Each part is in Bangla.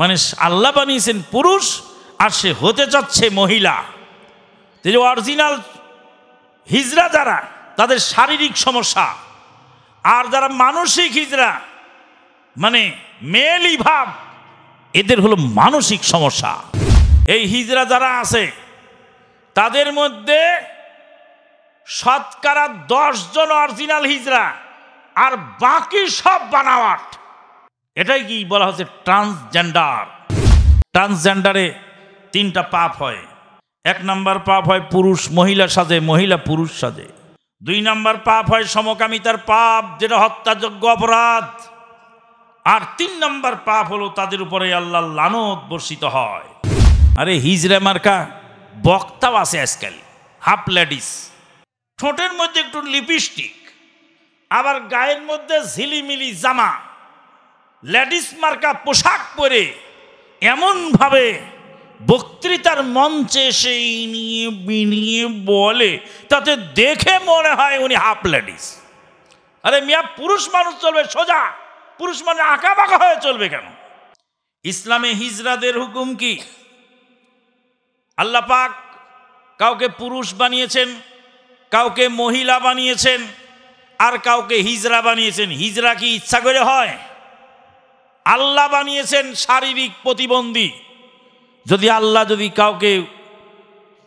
মানে আল্লাহ বানিয়েছেন পুরুষ আর সে হতে চাচ্ছে মহিলা যে অরিজিনাল হিজরা যারা তাদের শারীরিক সমস্যা আর যারা মানসিক হিজরা মানে মেলি ভাব এদের হলো মানসিক সমস্যা এই হিজরা যারা আছে তাদের মধ্যে শতকরা দশজন অরিজিনাল হিজরা আর বাকি সব বানাওয়াট এটাই কি বলা হচ্ছে ট্রান্সজেন্ডার ট্রান্সজেন্ডারে তিনটা পাপ হয় এক নম্বর পাপ হয় পুরুষ মহিলা সাজে মহিলা পুরুষ সাজে দুই নাম্বার পাপ হয় সমকামিতার পাপ যেটা হত্যাযোগ্য অপরাধ আর তিন নাম্বার পাপ হলো তাদের উপরে আল্লাহ লানত বর্ষিত হয় আরে হিজরে মার্কা বক্তাও আছে আজকাল হাফ লেডিস ঠোঁটের মধ্যে একটু লিপস্টিক আবার গায়ের মধ্যে ঝিলিমিলি জামা লেডিস মার্কা পোশাক পরে এমনভাবে বক্তৃতার মঞ্চে এসে নিয়ে বিনিয়ে বলে তাতে দেখে মনে হয় উনি হাফ লেডিস আরে মিয়া পুরুষ মানুষ চলবে সোজা পুরুষ মানুষ আঁকা বাঁকা হয়ে চলবে কেন ইসলামে হিজরাদের হুকুম কি আল্লাহ পাক কাউকে পুরুষ বানিয়েছেন কাউকে মহিলা বানিয়েছেন আর কাউকে হিজরা বানিয়েছেন হিজরা কি ইচ্ছা করে হয় আল্লাহ বানিয়েছেন শারীরিক প্রতিবন্ধী যদি আল্লাহ যদি কাউকে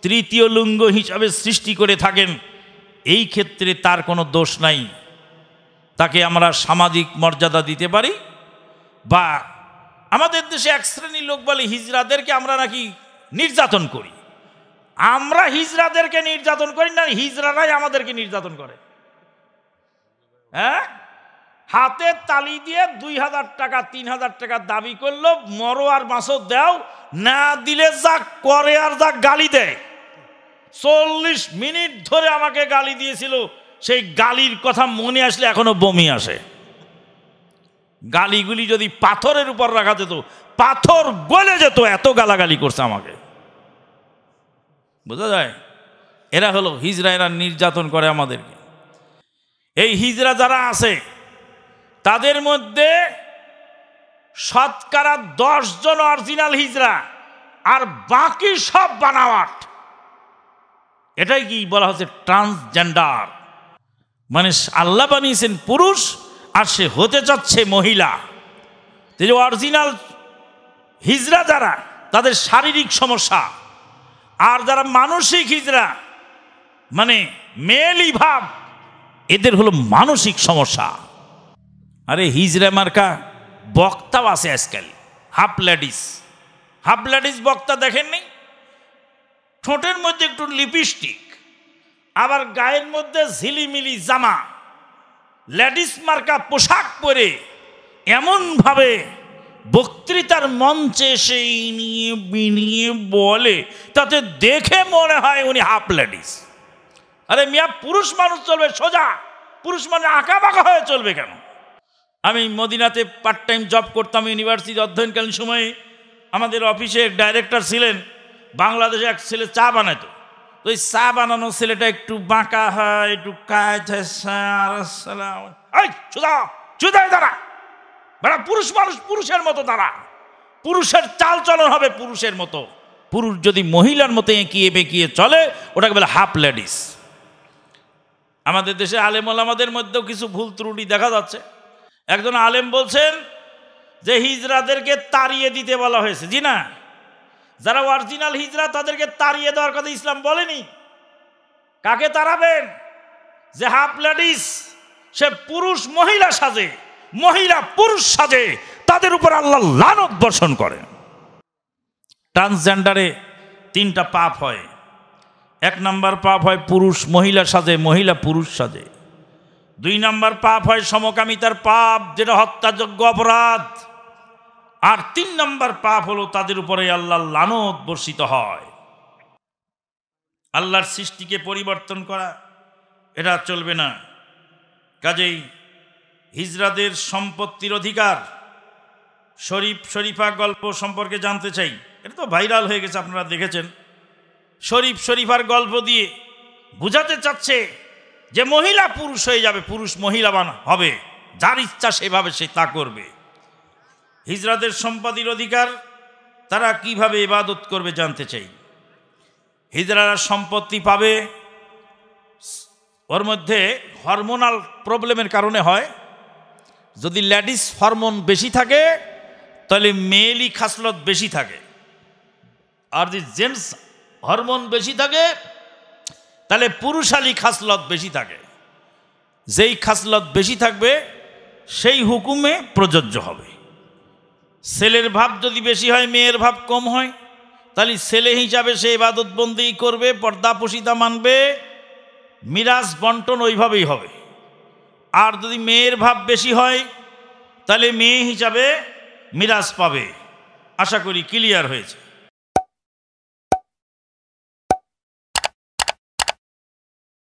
তৃতীয় লিঙ্গ হিসাবে সৃষ্টি করে থাকেন এই ক্ষেত্রে তার কোনো দোষ নাই তাকে আমরা সামাজিক মর্যাদা দিতে পারি বা আমাদের দেশে এক শ্রেণীর লোক বলে হিজরাদেরকে আমরা নাকি নির্যাতন করি আমরা হিজরাদেরকে নির্যাতন করি না হিজরারাই আমাদেরকে নির্যাতন করে হ্যাঁ হাতে তালি দিয়ে দুই হাজার টাকা তিন হাজার টাকা দাবি করলো মরো আর মাছ দেও না দিলে যা করে আর যা গালি দেয় চল্লিশ মিনিট ধরে আমাকে গালি দিয়েছিল সেই গালির কথা মনে আসলে এখনো বমি আসে গালিগুলি যদি পাথরের উপর রাখা যেত পাথর গলে যেত এত গালাগালি করছে আমাকে বোঝা যায় এরা হলো হিজরা এরা নির্যাতন করে আমাদেরকে এই হিজরা যারা আছে তাদের মধ্যে দশ দশজন অরিজিনাল হিজরা আর বাকি সব বানাওয়াট এটাই কি বলা হচ্ছে ট্রান্সজেন্ডার মানে আল্লাহ বানিয়েছেন পুরুষ আর সে হতে চাচ্ছে মহিলা যে অরিজিনাল হিজরা যারা তাদের শারীরিক সমস্যা আর যারা মানসিক হিজরা মানে মেলি ভাব এদের হলো মানসিক সমস্যা আরে হিজরে মার্কা বক্তাও আছে আজকাল হাফ লেডিস হাফ লেডিস বক্তা দেখেননি ঠোঁটের মধ্যে একটু লিপস্টিক আবার গায়ের মধ্যে ঝিলিমিলি জামা লেডিস মার্কা পোশাক পরে এমনভাবে বক্তৃতার মঞ্চে এসে নিয়ে বিনিয়ে বলে তাতে দেখে মনে হয় উনি হাফ লেডিস আরে মিয়া পুরুষ মানুষ চলবে সোজা পুরুষ মানুষ আঁকা বাঁকা হয়ে চলবে কেন আমি মদিনাতে পার্ট টাইম জব করতাম ইউনিভার্সিটি অধ্যয়নকালীন সময়ে আমাদের অফিসে ডাইরেক্টর ছিলেন বাংলাদেশে এক ছেলে চা বানাতো তো ওই চা বানানো ছেলেটা একটু বাঁকা হয় একটু দাঁড়া পুরুষ মানুষ পুরুষের মতো দাঁড়া পুরুষের চাল চলন হবে পুরুষের মতো পুরুষ যদি মহিলার মতো এঁকিয়ে বেঁকিয়ে চলে ওটাকে বলে হাফ লেডিস আমাদের দেশে আলেমলামাদের মধ্যেও কিছু ভুল ত্রুটি দেখা যাচ্ছে একজন আলেম বলছেন যে হিজরাদেরকে তাড়িয়ে দিতে বলা হয়েছে জি না যারা অরিজিনাল হিজরা তাদেরকে তাড়িয়ে দেওয়ার কথা ইসলাম বলেনি কাকে তাড়াবেন যে হাফ লেডিস সে পুরুষ মহিলা সাজে মহিলা পুরুষ সাজে তাদের উপর আল্লাহ লানত বর্ষণ করেন ট্রান্সজেন্ডারে তিনটা পাপ হয় এক নাম্বার পাপ হয় পুরুষ মহিলা সাজে মহিলা পুরুষ সাজে দুই নম্বর পাপ হয় সমকামিতার পাপ যেটা হত্যাযোগ্য অপরাধ আর তিন নম্বর পাপ হলো তাদের উপরে আল্লাহ লানত বর্ষিত হয় আল্লাহর সৃষ্টিকে পরিবর্তন করা এটা চলবে না কাজেই হিজরাদের সম্পত্তির অধিকার শরীফ শরীফা গল্প সম্পর্কে জানতে চাই এটা তো ভাইরাল হয়ে গেছে আপনারা দেখেছেন শরীফ শরীফার গল্প দিয়ে বুঝাতে চাচ্ছে যে মহিলা পুরুষ হয়ে যাবে পুরুষ মহিলা বানা হবে যার ইচ্ছা সেভাবে সে তা করবে হিজরাদের সম্পাদির অধিকার তারা কিভাবে ইবাদত করবে জানতে চাই হিজরারা সম্পত্তি পাবে ওর মধ্যে হরমোনাল প্রবলেমের কারণে হয় যদি ল্যাডিস হরমোন বেশি থাকে তাহলে মেয়েলি খাসলত বেশি থাকে আর যদি জেন্টস হরমোন বেশি থাকে তাহলে পুরুষালী খাসলত বেশি থাকে যেই খাসলত বেশি থাকবে সেই হুকুমে প্রযোজ্য হবে ছেলের ভাব যদি বেশি হয় মেয়ের ভাব কম হয় তাহলে ছেলে হিসাবে সে ইবাদতবন্দি করবে পর্দা মানবে মিরাজ বন্টন ওইভাবেই হবে আর যদি মেয়ের ভাব বেশি হয় তাহলে মেয়ে হিসাবে মিরাজ পাবে আশা করি ক্লিয়ার হয়েছে